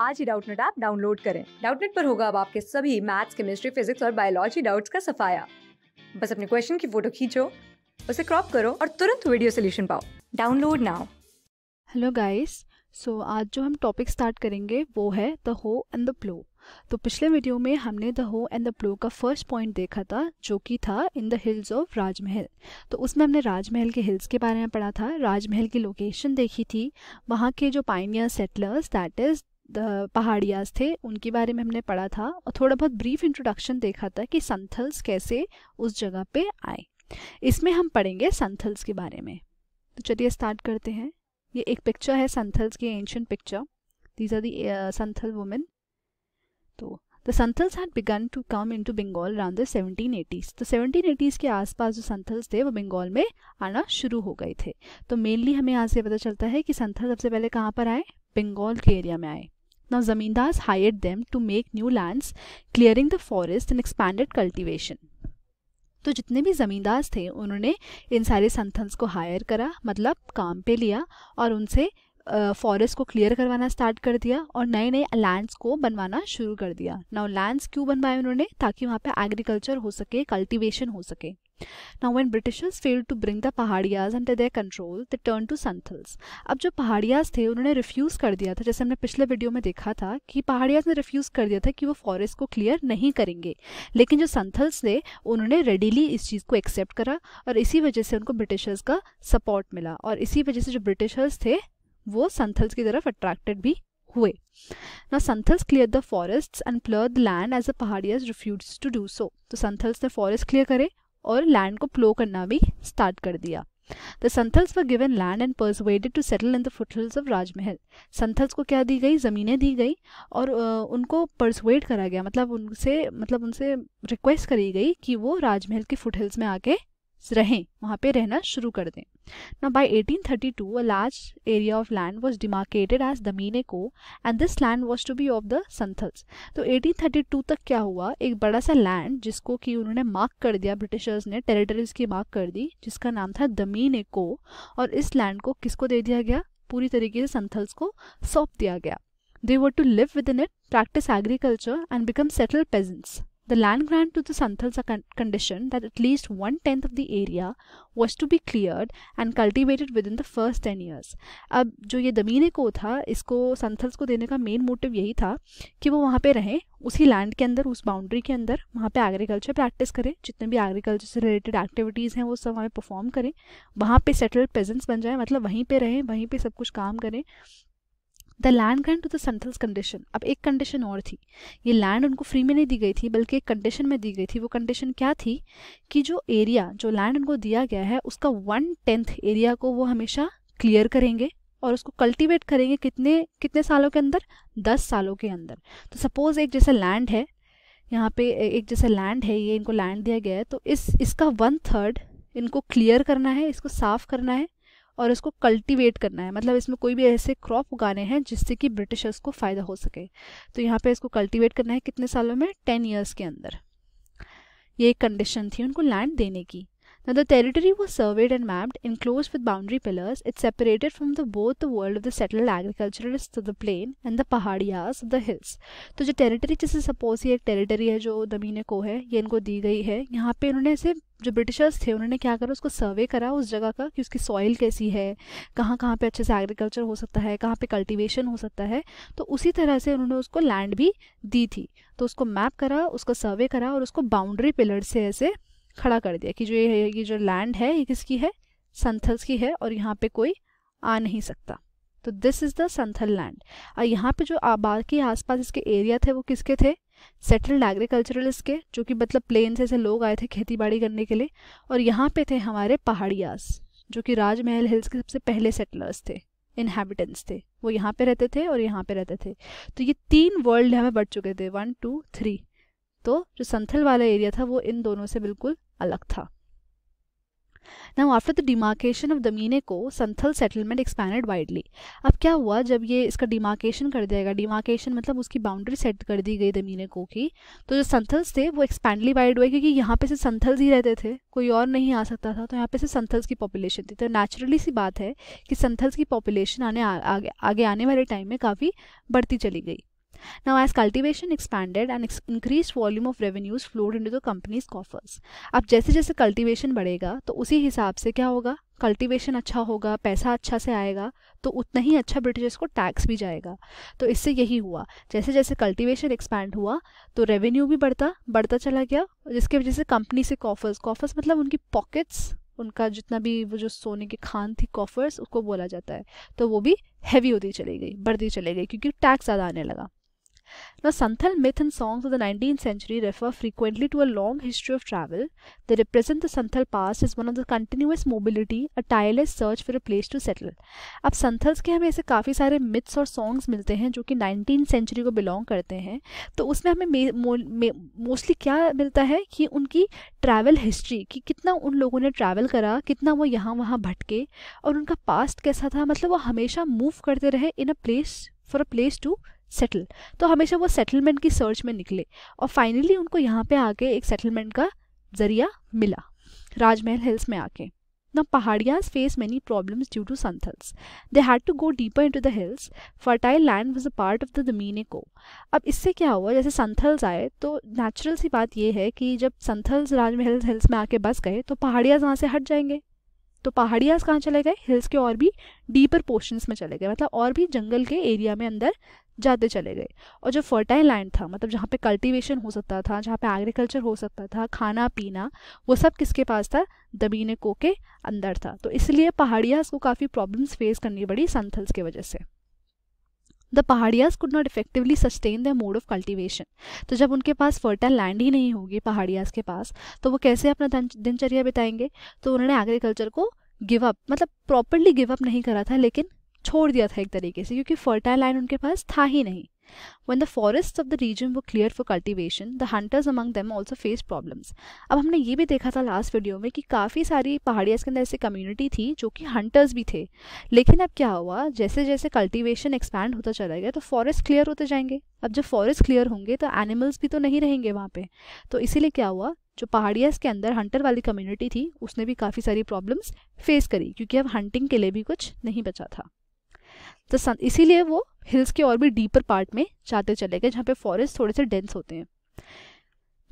आज ही Doubtnut app download करें डाउटनेट पर होगा अब आपके सभी मैथ्स केमिस्ट्री फिजिक्स और बायोलॉजी डाउट्स का सफाया बस अपने क्वेश्चन की फोटो खींचो उसे क्रॉप करो और तुरंत वीडियो सोल्यूशन पाओ download now hello guys so आज जो हम टॉपिक स्टार्ट करेंगे वो है द हो एंड द प्लो तो पिछले वीडियो में हमने द हो एंड द प्लो का फर्स्ट पॉइंट देखा था जो कि था इन द हिल्स ऑफ राजमहल तो उसमें हमने राजमहल के हिल्स के बारे में पढ़ा था राजमहल की लोकेशन देखी थी वहाँ के जो pioneer settlers that is Paharias थे उनके बारे में हमने पढ़ा था और थोड़ा बहुत ब्रीफ इंट्रोडक्शन देखा था कि संथल्स कैसे उस जगह पे आए इसमें हम पढ़ेंगे संथल्स के बारे में तो चलिए स्टार्ट करते हैं ये एक पिक्चर है संथल्स की ancient picture these are the Santhal women तो the Santhals had begun to come into Bengal around the eighties तो एटीज के आसपास जो संथल्स थे वो बंगाल में आना शुरू हो गए थे तो मेनली हमें यहाँ से पता चलता है कि संथल सबसे पहले कहाँ पर आए बंगाल के एरिया में आए Now zamindars hired them to make new lands, clearing the forest and expanded cultivation. तो जितने भी ज़मींदार थे उन्होंने इन सारे संथंस को हायर करा मतलब काम पे लिया और उनसे फॉरेस्ट को क्लियर करवाना स्टार्ट कर दिया और नए नए लैंड्स को बनवाना शुरू कर दिया नाउ लैंड्स क्यों बनवाए उन्होंने ताकि वहाँ पे एग्रीकल्चर हो सके कल्टिवेशन हो सके now when Britishers failed to bring the Paharias under their control the turn to Santhals अब जो पहाड़ियाज थे उन्होंने रिफ्यूज़ कर दिया था जैसे हमने पिछले वीडियो में देखा था कि पहाड़ियाज ने रिफ्यूज़ कर दिया था कि वो फॉरेस्ट को क्लियर नहीं करेंगे लेकिन जो संथल्स थे उन्होंने रेडिली इस चीज़ को एक्सेप्ट करा और इसी वजह से उनको ब्रिटिशर्स का सपोर्ट मिला और इसी वजह से जो ब्रिटिशर्स थे वो संथल्स की तरफ अट्रैक्टेड भी हुए ना Santhals clear the forest and plough the land as a Paharias refuse to do so तो संथल्स ने फॉरेस्ट क्लियर करे और लैंड को प्लो करना भी स्टार्ट कर दिया the Santhals were given land and persuaded to settle in the foothills of Rajmahal Santhals को क्या दी गई ज़मीनें दी गई और उनको पर्सवेड करा गया मतलब उनसे मतलब उनसे रिक्वेस्ट करी गई कि वो राजमहल के फुटहिल्स में आके रहें वहाँ पे रहना शुरू कर दें ना by eighteen Now by 1832 a large area of land was demarcated as को and this land was to be of the Santhals तो एटीन थर्टी टू तक क्या हुआ एक बड़ा सा लैंड जिसको कि उन्होंने मार्क कर दिया ब्रिटिशर्स ने टेरिटरीज की मार्क कर दी जिसका नाम था को और इस लैंड को किसको दे दिया गया पूरी तरीके से संथल्स को सौंप दिया गया they were to live within it practice agriculture and become settle peasants The land grant to the Santals are conditioned that at least one tenth of the area was to be cleared and cultivated within the first ten years. अब जो ये दमीने को था इसको संथल्स को देने का main motive यही था कि वो वहाँ पे रहें उसी लैंड के अंदर उस बाउंड्री के अंदर वहाँ पे एग्रीकल्चर प्रैक्टिस करें जितने भी एग्रीकल्चर से रिलेटेड एक्टिविटीज़ हैं वो सब वहाँ पे परफॉर्म करें वहाँ पे सेटल्ड प्रेजेंस बन जाए मतलब वहीं पे रहें वहीं पे सब कुछ काम करें the land grant to the Santhals condition अब एक कंडीशन और थी ये लैंड उनको फ्री में नहीं दी गई थी बल्कि एक कंडीशन में दी गई थी वो कंडीशन क्या थी कि जो एरिया जो लैंड उनको दिया गया है उसका वन टेंथ एरिया को वो हमेशा क्लियर करेंगे और उसको कल्टीवेट करेंगे कितने कितने सालों के अंदर दस सालों के अंदर तो सपोज़ एक जैसा लैंड है यहाँ पे एक जैसा लैंड है ये इनको लैंड दिया गया है तो इस इसका वन थर्ड इनको क्लियर करना है इसको साफ करना है और इसको कल्टीवेट करना है मतलब इसमें कोई भी ऐसे क्रॉप उगाने हैं जिससे कि ब्रिटिशर्स को फ़ायदा हो सके तो यहाँ पे इसको कल्टीवेट करना है कितने सालों में टेन ईयर्स के अंदर ये एक कंडीशन थी उनको लैंड देने की Now, the territory was surveyed and mapped, enclosed with boundary pillars. It separated from the, both the world of the settled agriculturalists of the plain and the of the hills तो जो territory जैसे suppose ये एक territory है जो दमीने को है ये इनको दी गई है यहाँ पे इन्होंने ऐसे जो ब्रिटिशर्स थे उन्होंने क्या करा उसको सर्वे करा उस जगह का कि उसकी सॉइल कैसी है कहाँ कहाँ पे अच्छे से एग्रीकल्चर हो सकता है कहाँ पे कल्टीवेशन हो सकता है तो उसी तरह से उन्होंने उसको लैंड भी दी थी तो उसको मैप करा उसको सर्वे करा और उसको बाउंड्री पिलर से ऐसे खड़ा कर दिया कि जो ये ये जो लैंड है ये किसकी है संथल्स की है और यहाँ पे कोई आ नहीं सकता तो this is the Santhal land और यहाँ पे जो आबाद के आसपास इसके एरिया थे वो किसके थे सेटल्ड एग्रीकल्चरलिस्ट के जो कि मतलब प्लेन से ऐसे लोग आए थे खेती बाड़ी करने के लिए और यहाँ पे थे हमारे पहाड़ियास जो कि राजमहल हिल्स के सबसे पहले सेटलर्स थे इनहेबिटेंट्स थे वो यहाँ पे रहते थे और यहाँ पे रहते थे तो ये तीन वर्ल्ड हमें बढ़ चुके थे वन टू थ्री तो जो संथल वाला एरिया था वो इन दोनों से बिल्कुल अलग था Now after the demarcation of Damine को संथल सेटलमेंट एक्सपैंडेड वाइडली अब क्या हुआ जब ये इसका डिमार्केशन कर दिया गया डिमार्केशन मतलब उसकी बाउंड्री सेट कर दी गई दमीने को की तो जो संथल्स थे वो एक्सपैंडली वाइड हुए क्योंकि यहाँ पे से संथल्स ही रहते थे कोई और नहीं आ सकता था तो यहाँ पे से संथल्स की पॉपुलेशन थी तो नेचुरली सी बात है कि संथल्स की पॉपुलेशन आने आ, आ, आगे आने वाले टाइम में काफ़ी बढ़ती चली गई Now, as cultivation expanded, and increased volume of revenues flowed into the company's coffers. अब जैसे जैसे cultivation बढ़ेगा तो उसी हिसाब से क्या होगा कल्टिवेशन अच्छा होगा पैसा अच्छा से आएगा तो उतना ही अच्छा ब्रिटिशर्स को टैक्स भी जाएगा तो इससे यही हुआ जैसे जैसे कल्टिवेशन एक्सपैंड हुआ तो रेवेन्यू भी बढ़ता बढ़ता चला गया जिसके वजह से कंपनी से कॉफर्स कॉफर्स मतलब उनकी पॉकेट्स उनका जितना भी वो जो सोने के खान थी कॉफर्स उसको बोला जाता है तो वो भी हैवी होती चली गई बढ़ती चली गई क्योंकि टैक्स ज़्यादा आने लगा Now, Santhal myth and songs of the 19th century refer frequently to a long history of travel. They represent the Santhal past as one of the continuous mobility, a tireless search for a place to settle. अब संथल्स के हमें ऐसे काफ़ी सारे myths और songs मिलते हैं जो कि 19th सेंचुरी को बिलोंग करते हैं तो उसमें हमें मोस्टली क्या मिलता है कि उनकी ट्रैवल हिस्ट्री कि कितना उन लोगों ने ट्रैवल करा कितना वो यहाँ वहाँ भटके और उनका पास्ट कैसा था मतलब वो हमेशा मूव करते रहे in a place for a place to settle तो हमेशा वो सेटलमेंट की सर्च में निकले और फाइनली उनको यहाँ पे आके एक सेटलमेंट का जरिया मिला राजमहल हिल्स में आके Now, Pahadiyas face many problems due to sunsets. They had to go deeper the hills fertile land land a part of the the को अब इससे क्या हुआ जैसे संथल्स आए तो नेचुरल सी बात यह है कि जब संथल्स राजमहल हिल्स में आके बस गए तो पहाड़ियाज वहाँ से हट जाएंगे तो पहाड़ियाज कहाँ चले गए हिल्स के और भी डीपर पोर्शंस में चले गए मतलब और भी जंगल के एरिया में अंदर जाते चले गए और जो फर्टाइल लैंड था मतलब जहाँ पे कल्टीवेशन हो सकता था जहाँ पे एग्रीकल्चर हो सकता था खाना पीना वो सब किसके पास था दबीने को के अंदर था तो इसलिए पहाड़ियाज को काफ़ी प्रॉब्लम्स फेस करनी पड़ी संथल्स की वजह से the Paharias could not effectively sustain the mode of cultivation तो जब उनके पास फर्टाइल लैंड ही नहीं होगी पहाड़ियाज के पास तो वो कैसे अपना दिनचर्या बिताएंगे तो उन्होंने एग्रीकल्चर को गिव अप मतलब प्रॉपरली गिव अप नहीं करा था लेकिन छोड़ दिया था एक तरीके से क्योंकि फर्टाइल लैंड उनके पास था ही नहीं when the forest of the region वो clear for cultivation the hunters among them also face problems अब हमने ये भी देखा था लास्ट वीडियो में कि काफ़ी सारी पहाड़ियाँ इसके अंदर ऐसी कम्युनिटी थी जो कि हंटर्स भी थे लेकिन अब क्या हुआ जैसे जैसे कल्टिवेशन एक्सपैंड होता चला गया तो फॉरेस्ट क्लियर होते जाएंगे अब जब फॉरेस्ट क्लियर होंगे तो एनिमल्स भी तो नहीं रहेंगे वहाँ पर तो इसीलिए क्या हुआ जो पहाड़ियाँ के अंदर हंटर वाली कम्युनिटी थी उसने भी काफ़ी सारी प्रॉब्लम्स फेस करी क्योंकि अब हंटिंग के लिए भी कुछ नहीं बचा था तो इसीलिए वो हिल्स के और भी डीपर पार्ट में जाते चले गए जहाँ पे फॉरेस्ट थोड़े से डेंस होते हैं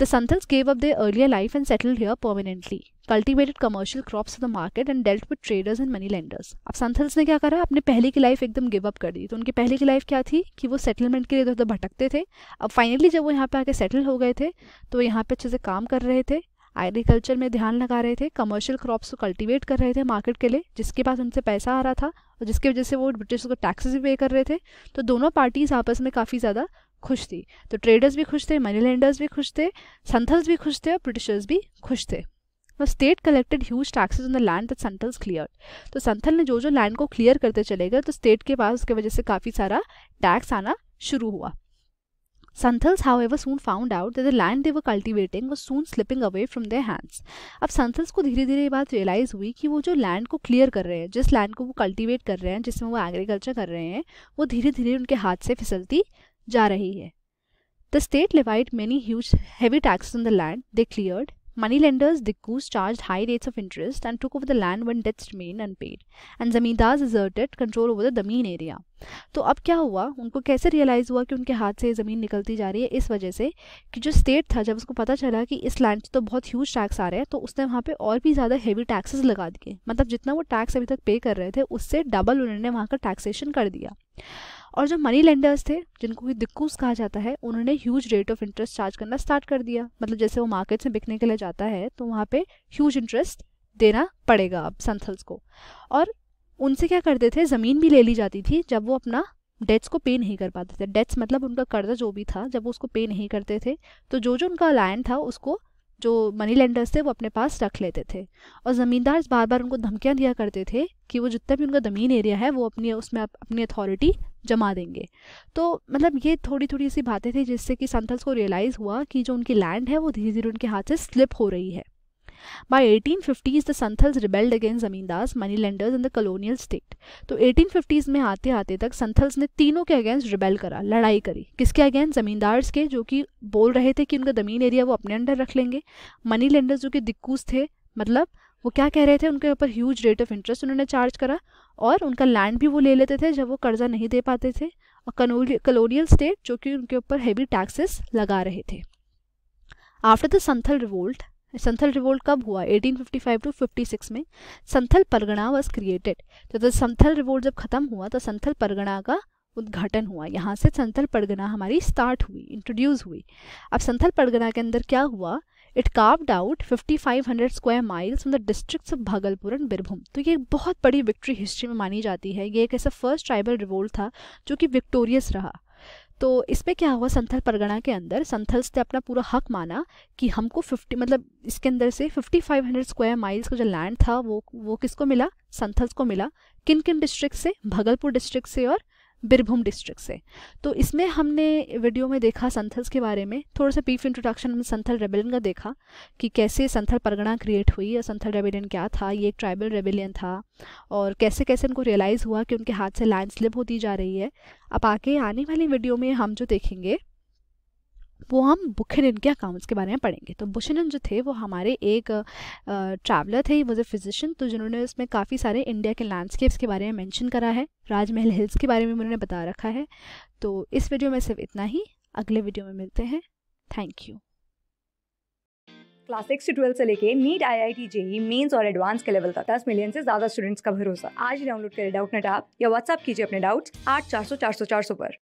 the Santhals gave up their earlier life and settled here permanently cultivated commercial crops of the market and dealt with traders and money lenders अब सन्थल्स ने क्या करा अपने पहले की लाइफ एकदम गिव अप कर दी तो उनकी पहले की लाइफ क्या थी कि वो सेटलमेंट के लिए उधर उधर भटकते थे अब फाइनली जब वो यहाँ पे आके सेटल हो गए थे तो यहाँ पे अच्छे से काम कर रहे थे एग्रीकल्चर में ध्यान लगा रहे थे कमर्शियल क्रॉप्स को कल्टीवेट कर रहे थे मार्केट के लिए जिसके पास उनसे पैसा आ रहा था और जिसकी वजह से वो ब्रिटिश को टैक्सेस भी पे कर रहे थे तो दोनों पार्टीज आपस में काफ़ी ज़्यादा खुश थी तो ट्रेडर्स भी खुश थे मनी लेंडर्स भी खुश थे संथल्स भी खुश थे और ब्रिटिशर्स भी खुश थे और state collected huge taxes on the land that Santhals clear तो संथल ने जो जो लैंड को क्लियर करते चले गए तो स्टेट के पास उसके वजह से काफ़ी सारा टैक्स आना शुरू हुआ Santhals, however, soon found out that the land they were cultivating was soon slipping away from their hands. अब Santhals को धीरे धीरे ये बात रियलाइज हुई कि वो जो लैंड को क्लियर कर रहे हैं जिस लैंड को वो कल्टिवेट कर रहे हैं जिसमें वो एग्रीकल्चर कर रहे हैं वो धीरे धीरे उनके हाथ से फिसलती जा रही है the state levied many huge heavy tax on the land they cleared Moneylenders Dikkus charged high rates of interest and took over the land when debts remained unpaid. And zamindars asserted control over the Damin area. तो अब क्या हुआ उनको कैसे realise हुआ कि उनके हाथ से ज़मीन निकलती जा रही है इस वजह से कि जो स्टेट था जब उसको पता चला कि इस लैंड से तो बहुत ह्यूज टैक्स आ रहे हैं तो उसने वहाँ पे और भी ज़्यादा हेवी टैक्सेस लगा दिए मतलब जितना वो टैक्स अभी तक पे कर रहे थे उससे डबल उन्होंने वहाँ का टैक्सेशन कर दिया और जो मनी लेंडर्स थे जिनको दिक्कूस कहा जाता है उन्होंने huge rate of interest charge करना स्टार्ट कर दिया मतलब जैसे वो मार्केट से बिकने के लिए जाता है तो वहाँ पे ह्यूज इंटरेस्ट देना पड़ेगा अब संथल्स को और उनसे क्या करते थे ज़मीन भी ले ली जाती थी जब वो अपना डेट्स को पे नहीं कर पाते थे डेट्स मतलब उनका कर्जा जो भी था जब वो उसको पे नहीं करते थे तो जो जो उनका लैंड था उसको जो मनी लेंडर्स थे वो अपने पास रख लेते थे और ज़मींदार बार बार उनको धमकियाँ दिया करते थे कि वो जितना भी उनका ज़मीन एरिया है वो अपनी उसमें अपनी अथॉरिटी जमा देंगे तो मतलब ये थोड़ी थोड़ी सी बातें थी जिससे कि संथल्स को रियलाइज़ हुआ कि जो उनकी लैंड है वो धीरे धीरे उनके हाथ से स्लिप हो रही है By 1850s, the Santhals rebelled against Zamindars, money lenders and the colonial state. तो 1850s में आते आते तक संथल्स ने तीनों के अगेंस्ट रिबेल करा लड़ाई करी किसके अगेंस्ट जमींदार्स के जो कि बोल रहे थे कि उनका जमीन एरिया वो अपने अंडर रख लेंगे मनी लेंडर्स जो कि दिक्कूज थे मतलब वो क्या कह रहे थे उनके ऊपर ह्यूज रेट ऑफ इंटरेस्ट उन्होंने चार्ज करा और उनका लैंड भी वो ले लेते थे जब वो कर्जा नहीं दे पाते थे और कलोनियल स्टेट जो कि उनके ऊपर हैवी टैक्सेस लगा रहे थे after the Santhal revolt Santhal revolt कब हुआ 1855 टू 56 में संथल परगना वॉज क्रिएटेड तो, तो संथल रिवोल्ट जब खत्म हुआ तो संथल परगना का उद्घाटन हुआ यहाँ से संथल परगना हमारी स्टार्ट हुई इंट्रोड्यूस हुई अब संथल परगना के अंदर क्या हुआ it fifty out 5500 square miles from the districts of Bhagalpur and Birbhum तो ये एक बहुत बड़ी विक्ट्री हिस्ट्री में मानी जाती है ये एक ऐसा फर्स्ट ट्राइबल रिवोल्ट था जो कि विक्टोरियस रहा तो इसमें क्या हुआ संथल परगना के अंदर संथल्स ने अपना पूरा हक माना कि हमको 50 मतलब इसके अंदर से 5500 स्क्वायर माइल्स का जो लैंड था वो वो किसको मिला संथल्स को मिला किन किन डिस्ट्रिक्ट से भगलपुर डिस्ट्रिक्ट से और बिरभूम डिस्ट्रिक्ट से तो इसमें हमने वीडियो में देखा संथल्स के बारे में थोड़ा सा पीफ इंट्रोडक्शन हमने संथल रेबेलियन का देखा कि कैसे संथल परगना क्रिएट हुई या संथल रेबेलियन क्या था ये एक ट्राइबल रेबेलियन था और कैसे कैसे उनको रियलाइज़ हुआ कि उनके हाथ से लैंड स्लिप होती जा रही है अब आगे आने वाली वीडियो में हम जो देखेंगे वो हम बुखेनिन के अकाउंट्स के बारे में पढ़ेंगे तो बुशनन जो थे वो हमारे एक ट्रैवलर थे वॉज ए फिजिशियन तो जिन्होंने इसमें काफ़ी सारे इंडिया के लैंडस्केप्स के बारे में मेंशन करा है राजमहल हिल्स के बारे में उन्होंने बता रखा है तो इस वीडियो में सिर्फ इतना ही अगले वीडियो में मिलते हैं thank you class six twelfth से लेके NEET I I T JEE mains और एडवांस के लेवल तक दस मिलियन से ज्यादा स्टूडेंट्स का भरोसा आज डाउनलोड करें डाउट नेट आप या व्हाट्सअप कीजिए अपने डाउट्स आठ चार सौ चार सौ चार सौ पर